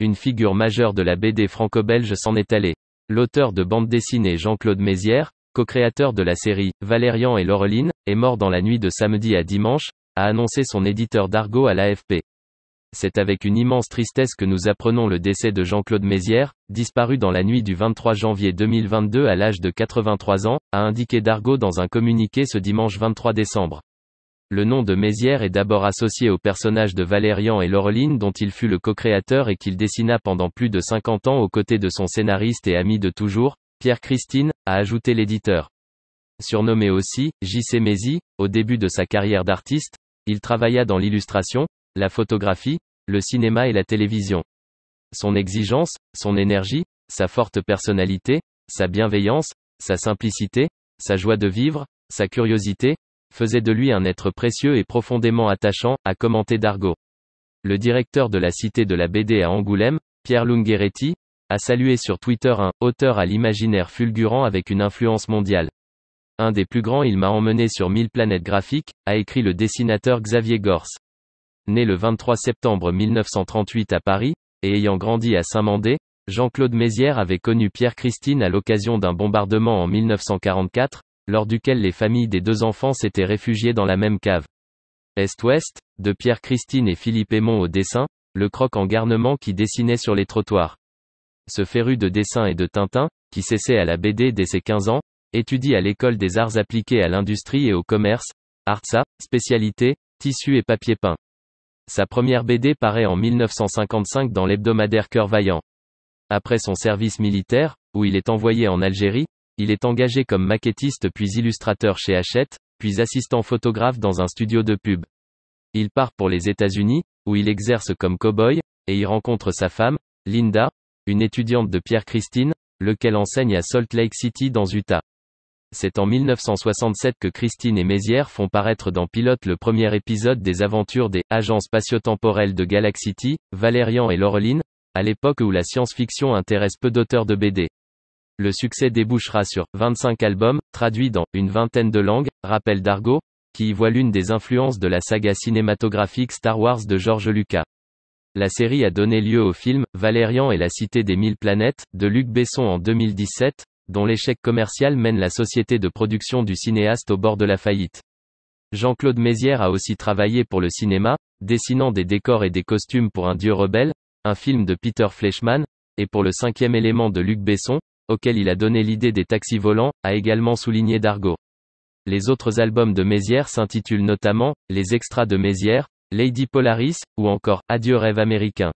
une figure majeure de la BD franco-belge s'en est allée. L'auteur de bande dessinée Jean-Claude Mézières, co-créateur de la série Valérian et Laureline, est mort dans la nuit de samedi à dimanche, a annoncé son éditeur d'Argo à l'AFP. C'est avec une immense tristesse que nous apprenons le décès de Jean-Claude Mézières, disparu dans la nuit du 23 janvier 2022 à l'âge de 83 ans, a indiqué Dargo dans un communiqué ce dimanche 23 décembre. Le nom de Mézières est d'abord associé au personnage de Valérian et Laureline dont il fut le co-créateur et qu'il dessina pendant plus de 50 ans aux côtés de son scénariste et ami de toujours, Pierre Christine, a ajouté l'éditeur. Surnommé aussi, J.C. Mézi, au début de sa carrière d'artiste, il travailla dans l'illustration, la photographie, le cinéma et la télévision. Son exigence, son énergie, sa forte personnalité, sa bienveillance, sa simplicité, sa joie de vivre, sa curiosité, faisait de lui un être précieux et profondément attachant, a commenté Dargo, Le directeur de la Cité de la BD à Angoulême, Pierre Lungheretti, a salué sur Twitter un auteur à l'imaginaire fulgurant avec une influence mondiale. Un des plus grands, il m'a emmené sur mille planètes graphiques, a écrit le dessinateur Xavier Gors. Né le 23 septembre 1938 à Paris, et ayant grandi à Saint-Mandé, Jean-Claude Mézières avait connu Pierre-Christine à l'occasion d'un bombardement en 1944, lors duquel les familles des deux enfants s'étaient réfugiées dans la même cave. Est-Ouest, de Pierre Christine et Philippe Aymon au dessin, le croc en garnement qui dessinait sur les trottoirs. Ce féru de dessin et de Tintin, qui cessait à la BD dès ses 15 ans, étudie à l'école des arts appliqués à l'industrie et au commerce, Artsa, spécialité, tissu et papier peint. Sa première BD paraît en 1955 dans l'hebdomadaire Cœur Vaillant. Après son service militaire, où il est envoyé en Algérie, il est engagé comme maquettiste puis illustrateur chez Hachette, puis assistant photographe dans un studio de pub. Il part pour les États-Unis, où il exerce comme cow-boy, et y rencontre sa femme, Linda, une étudiante de Pierre Christine, lequel enseigne à Salt Lake City dans Utah. C'est en 1967 que Christine et Mézières font paraître dans Pilote le premier épisode des aventures des agents spatio-temporels de Galaxity, Valérian et Laureline, à l'époque où la science-fiction intéresse peu d'auteurs de BD. Le succès débouchera sur 25 albums, traduits dans une vingtaine de langues, rappel Dargo, qui y voit l'une des influences de la saga cinématographique Star Wars de George Lucas. La série a donné lieu au film Valérian et la Cité des Mille Planètes de Luc Besson en 2017, dont l'échec commercial mène la société de production du cinéaste au bord de la faillite. Jean-Claude Mézières a aussi travaillé pour le cinéma, dessinant des décors et des costumes pour Un Dieu rebelle, un film de Peter Fleischmann, et pour le cinquième élément de Luc Besson, auquel il a donné l'idée des taxis volants, a également souligné Dargo. Les autres albums de Mézières s'intitulent notamment Les extras de Mézières, Lady Polaris, ou encore Adieu rêve américain.